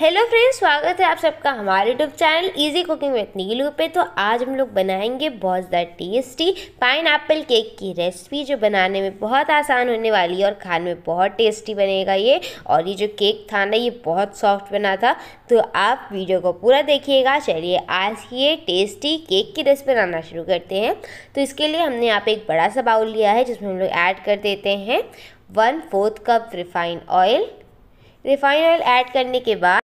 hello friends स्वागत है आप सबका हमारे YouTube channel easy cooking with Neelu पे तो आज हम लोग बनाएंगे बहुत ज़्यादा टेस्टी पाइन एप्पल केक की रेसिपी जो बनाने में बहुत आसान होने वाली है और खाने में बहुत टेस्टी बनेगा ये और ये जो केक था ना ये बहुत सॉफ्ट बना था तो आप वीडियो को पूरा देखिएगा चलिए आज ये टेस्टी केक की रेसिपी बनाना शुरू करते हैं तो इसके लिए हमने यहाँ पर एक बड़ा सा बाउल लिया है जिसमें हम लोग ऐड कर देते हैं one fourth cup refined oil refined oil add करने के बाद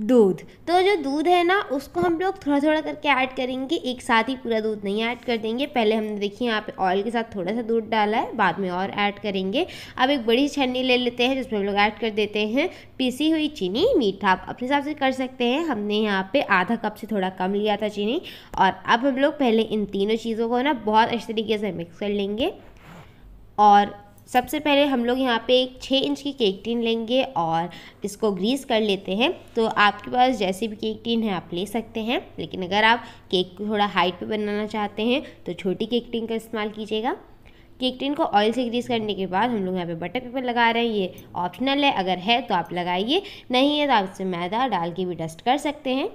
दूध तो जो दूध है ना उसको हम लोग थोड़ा थोड़ा करके ऐड करेंगे एक साथ ही पूरा दूध नहीं ऐड कर देंगे पहले हमने देखिए यहाँ पे ऑयल के साथ थोड़ा सा दूध डाला है बाद में और ऐड करेंगे अब एक बड़ी छन्नी ले लेते हैं जिसमें हम लोग ऐड कर देते हैं पीसी हुई चीनी मीठा आप अपने हिसाब से कर सकते हैं हमने यहाँ पर आधा कप से थोड़ा कम लिया था चीनी और अब हम लोग पहले इन तीनों चीज़ों को ना बहुत अच्छे तरीके से मिक्स कर लेंगे और सबसे पहले हम लोग यहाँ पे एक छः इंच की केक टीन लेंगे और इसको ग्रीस कर लेते हैं तो आपके पास जैसी भी केक टीन है आप ले सकते हैं लेकिन अगर आप केक को थोड़ा हाइट पे बनाना चाहते हैं तो छोटी केक टीन का इस्तेमाल कीजिएगा केक टीन को ऑयल से ग्रीस करने के बाद हम लोग यहाँ पे बटर पेपर लगा रहे हैं ये ऑप्शनल है अगर है तो आप लगाइए नहीं है तो आप इसमें मैदा डाल के भी डस्ट कर सकते हैं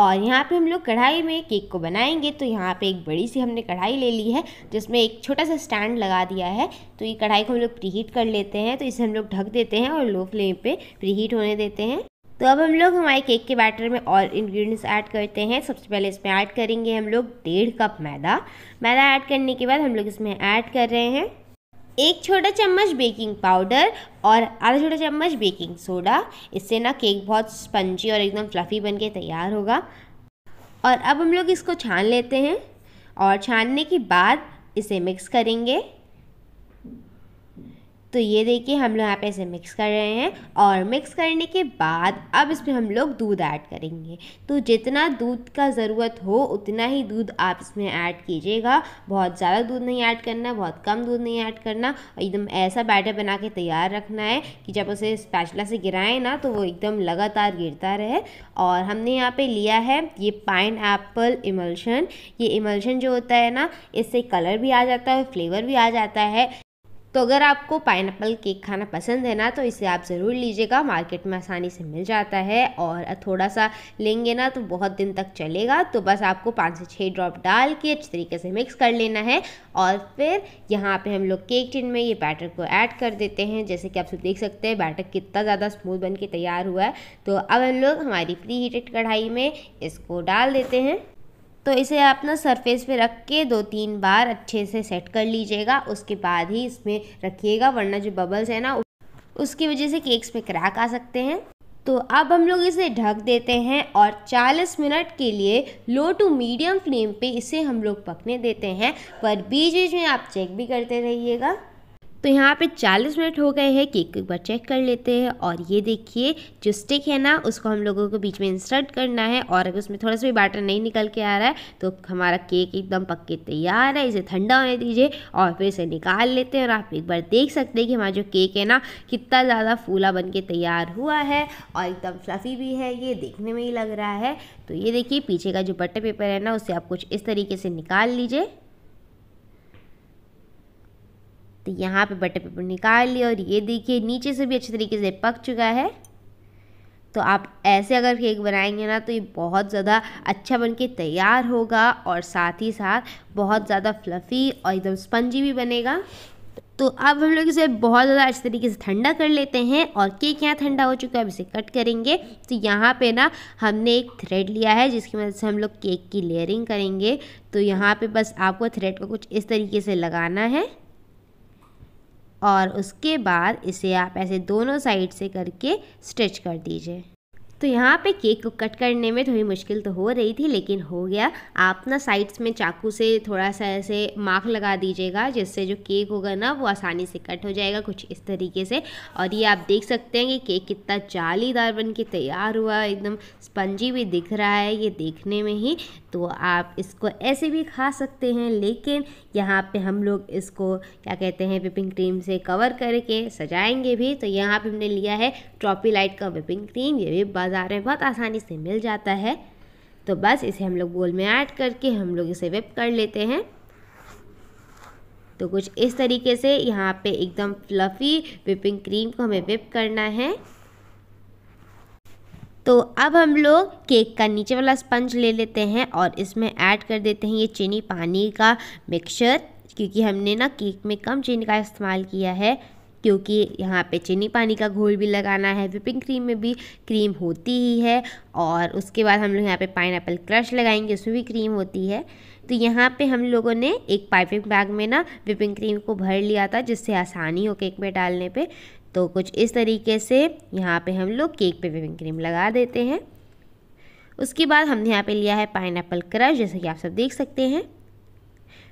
और यहाँ पे हम लोग कढ़ाई में केक को बनाएंगे तो यहाँ पे एक बड़ी सी हमने कढ़ाई ले ली है जिसमें एक छोटा सा स्टैंड लगा दिया है तो ये कढ़ाई को हम लोग प्रीहीट कर लेते हैं तो इसे हम लोग ढक देते हैं और लो फ्लेम पे प्रीहीट होने देते हैं तो अब हम लोग हमारे केक के बैटर में और इंग्रेडिएंट्स ऐड करते हैं सबसे पहले इसमें ऐड करेंगे हम लोग डेढ़ कप मैदा मैदा ऐड करने के बाद हम लोग इसमें ऐड कर रहे हैं एक छोटा चम्मच बेकिंग पाउडर और आधा छोटा चम्मच बेकिंग सोडा इससे ना केक बहुत स्पंजी और एकदम फ्लफ़ी बन के तैयार होगा और अब हम लोग इसको छान लेते हैं और छानने के बाद इसे मिक्स करेंगे तो ये देखिए हम लोग यहाँ पे इसे मिक्स कर रहे हैं और मिक्स करने के बाद अब इसमें हम लोग दूध ऐड करेंगे तो जितना दूध का ज़रूरत हो उतना ही दूध आप इसमें ऐड कीजिएगा बहुत ज़्यादा दूध नहीं ऐड करना बहुत कम दूध नहीं ऐड करना और एकदम ऐसा बैटर बना के तैयार रखना है कि जब उसे स्पैचला से गिराएं ना तो वो एकदम लगातार गिरता रहे और हमने यहाँ पर लिया है ये पाइन एप्पल इमल्शन ये इमल्शन जो होता है ना इससे कलर भी आ जाता है फ्लेवर भी आ जाता है तो अगर आपको पाइन केक खाना पसंद है ना तो इसे आप ज़रूर लीजिएगा मार्केट में आसानी से मिल जाता है और थोड़ा सा लेंगे ना तो बहुत दिन तक चलेगा तो बस आपको पाँच से छः ड्रॉप डाल के अच्छे तरीके से मिक्स कर लेना है और फिर यहाँ पे हम लोग केक टिन में ये बैटर को ऐड कर देते हैं जैसे कि आप सब देख सकते हैं बैटर कितना ज़्यादा स्मूथ बन के तैयार हुआ है तो अब हम लोग हमारी प्री हीटेड कढ़ाई में इसको डाल देते हैं तो इसे आप ना सरफेस पे रख के दो तीन बार अच्छे से सेट कर लीजिएगा उसके बाद ही इसमें रखिएगा वरना जो बबल्स है ना उसकी वजह से केक्स में क्रैक आ सकते हैं तो अब हम लोग इसे ढक देते हैं और 40 मिनट के लिए लो टू मीडियम फ्लेम पे इसे हम लोग पकने देते हैं पर बीच बीच में आप चेक भी करते रहिएगा तो यहाँ पे 40 मिनट हो गए हैं केक एक बार चेक कर लेते हैं और ये देखिए जो स्टिक है ना उसको हम लोगों को बीच में इंसर्ट करना है और अगर उसमें थोड़ा सा भी बाटर नहीं निकल के आ रहा है तो हमारा केक एकदम पक के तैयार है इसे ठंडा होने दीजिए और फिर इसे निकाल लेते हैं और आप एक बार देख सकते हैं कि हमारा जो केक है ना कितना ज़्यादा फूला बन के तैयार हुआ है और एकदम फ्लफ़ी भी है ये देखने में ही लग रहा है तो ये देखिए पीछे का जो बटर पेपर है ना उसे आप कुछ इस तरीके से निकाल लीजिए तो यहाँ पे बटर पेपर निकाल लिया और ये देखिए नीचे से भी अच्छे तरीके से पक चुका है तो आप ऐसे अगर केक बनाएंगे ना तो ये बहुत ज़्यादा अच्छा बन के तैयार होगा और साथ ही साथ बहुत ज़्यादा फ्लफ़ी और एकदम स्पंजी भी बनेगा तो अब हम लोग इसे बहुत ज़्यादा अच्छे तरीके से ठंडा कर लेते हैं और केक यहाँ ठंडा हो चुका है अब इसे कट करेंगे तो यहाँ पे ना हमने एक थ्रेड लिया है जिसकी मदद से हम लोग केक की लेयरिंग करेंगे तो यहाँ पे बस आपको थ्रेड को कुछ इस तरीके से लगाना है और उसके बाद इसे आप ऐसे दोनों साइड से करके स्टिच कर दीजिए तो यहाँ पे केक को कट करने में थोड़ी मुश्किल तो हो रही थी लेकिन हो गया आप ना साइड्स में चाकू से थोड़ा सा ऐसे मार्क लगा दीजिएगा जिससे जो केक होगा ना वो आसानी से कट हो जाएगा कुछ इस तरीके से और ये आप देख सकते हैं कि केक कितना जालीदार बन के तैयार हुआ एकदम स्पंजी भी दिख रहा है ये देखने में ही तो आप इसको ऐसे भी खा सकते हैं लेकिन यहाँ पे हम लोग इसको क्या कहते हैं विपिंग क्रीम से कवर करके सजाएंगे भी तो यहाँ पे हमने लिया है ट्रॉपी लाइट का विपिंग क्रीम ये भी बाज़ार में बहुत आसानी से मिल जाता है तो बस इसे हम लोग बोल में ऐड करके हम लोग इसे विप कर लेते हैं तो कुछ इस तरीके से यहाँ पे एकदम फ्लफ़ी विपिंग क्रीम को हमें विप करना है तो अब हम लोग केक का नीचे वाला स्पंज ले लेते हैं और इसमें ऐड कर देते हैं ये चीनी पानी का मिक्सचर क्योंकि हमने ना केक में कम चीनी का इस्तेमाल किया है क्योंकि यहाँ पे चीनी पानी का घोल भी लगाना है विपिंग क्रीम में भी क्रीम होती ही है और उसके बाद हम लोग यहाँ पे पाइन क्रश लगाएंगे उसमें भी क्रीम होती है तो यहाँ पे हम लोगों ने एक पाइपिंग बैग में ना विपिंग क्रीम को भर लिया था जिससे आसानी हो केक में डालने पे तो कुछ इस तरीके से यहाँ पे हम लोग केक पे विपिंग क्रीम लगा देते हैं उसके बाद हमने यहाँ पे लिया है पाइन क्रश जैसे कि आप सब देख सकते हैं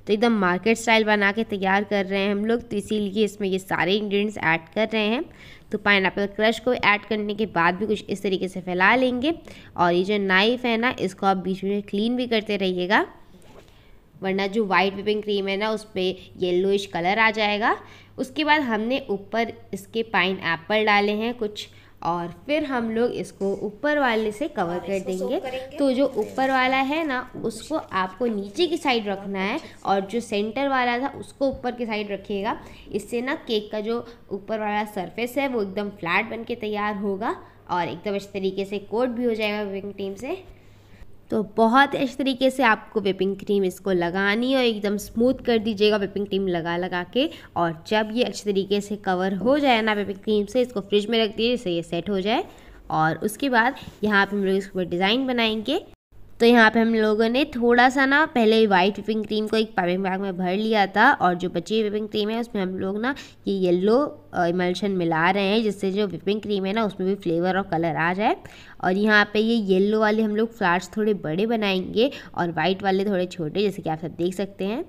तो एकदम मार्केट स्टाइल बना के तैयार कर रहे हैं हम लोग तो इसीलिए इसमें ये सारे इंग्रीडियंट्स ऐड कर रहे हैं तो पाइन क्रश को ऐड करने के बाद भी कुछ इस तरीके से फैला लेंगे और ये जो नाइफ़ है ना इसको आप बीच में क्लीन भी करते रहिएगा वरना जो वाइट विपिंग क्रीम है ना उस पर येल्लोइश कलर आ जाएगा उसके बाद हमने ऊपर इसके पाइन एप्पल डाले हैं कुछ और फिर हम लोग इसको ऊपर वाले से कवर हाँ, कर देंगे तो जो ऊपर वाला है ना उसको आपको नीचे की साइड रखना है और जो सेंटर वाला था उसको ऊपर की साइड रखिएगा इससे ना केक का जो ऊपर वाला सरफेस है वो एकदम फ्लैट बन के तैयार होगा और एकदम अच्छे तरीके से कोट भी हो जाएगा विपिंग क्रीम से तो बहुत अच्छे तरीके से आपको विपिंग क्रीम इसको लगानी और एकदम स्मूथ कर दीजिएगा विपिंग क्रीम लगा लगा के और जब ये अच्छे तरीके से कवर हो जाए ना विपिंग क्रीम से इसको फ्रिज में रख दीजिए जिससे ये सेट हो जाए और उसके बाद यहाँ पर हम लोग इसके ऊपर डिज़ाइन बनाएंगे तो यहाँ पे हम लोगों ने थोड़ा सा ना पहले वाइट विपिंग क्रीम को एक पाइपिंग बैग में भर लिया था और जो बची हुई विपिंग क्रीम है उसमें हम लोग ना ये येल्लो इमल्शन मिला रहे हैं जिससे जो विपिंग क्रीम है ना उसमें भी फ्लेवर और कलर आ जाए और यहाँ पे ये येल्लो वाले हम लोग फ्लावर्स थोड़े बड़े बनाएंगे और वाइट वाले थोड़े छोटे जैसे कि आप सब देख सकते हैं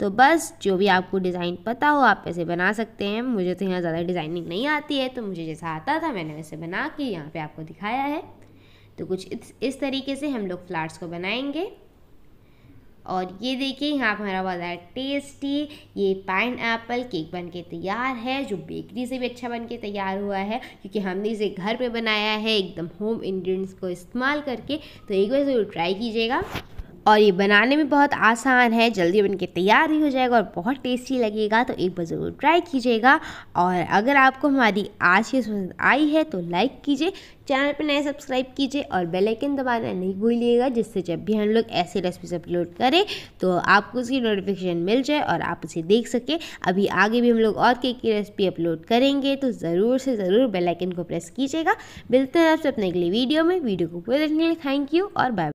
तो बस जो भी आपको डिज़ाइन पता हो आप ऐसे बना सकते हैं मुझे तो यहाँ ज़्यादा डिज़ाइनिंग नहीं आती है तो मुझे जैसा आता था मैंने वैसे बना के यहाँ पे आपको दिखाया है तो कुछ इस इस तरीके से हम लोग फ्लावर्स को बनाएंगे और ये देखिए यहाँ पर हमारा बहुत टेस्टी ये पाइन एप्पल केक बन के तैयार है जो बेकरी से भी अच्छा बन के तैयार हुआ है क्योंकि हमने इसे घर पे बनाया है एकदम होम इंग्रीडियंट्स को इस्तेमाल करके तो एक बार ज़रूर ट्राई कीजिएगा और ये बनाने में बहुत आसान है जल्दी बन के तैयार ही हो जाएगा और बहुत टेस्टी लगेगा तो एक बार ज़रूर ट्राई कीजिएगा और अगर आपको हमारी आज की पसंद आई है तो लाइक कीजिए चैनल पर नए सब्सक्राइब कीजिए और बेल आइकन दबाना नहीं भूलिएगा जिससे जब भी हम लोग ऐसे रेसिपीज अपलोड करें तो आपको उसकी नोटिफिकेशन मिल जाए और आप उसे देख सकें अभी आगे भी हम लोग और केक की रेसिपी अपलोड करेंगे तो ज़रूर से ज़रूर बेलाइकन को प्रेस कीजिएगा मिलते हैं आपसे अपने अगले वीडियो में वीडियो को पूरा देखने के लिए थैंक यू और बाय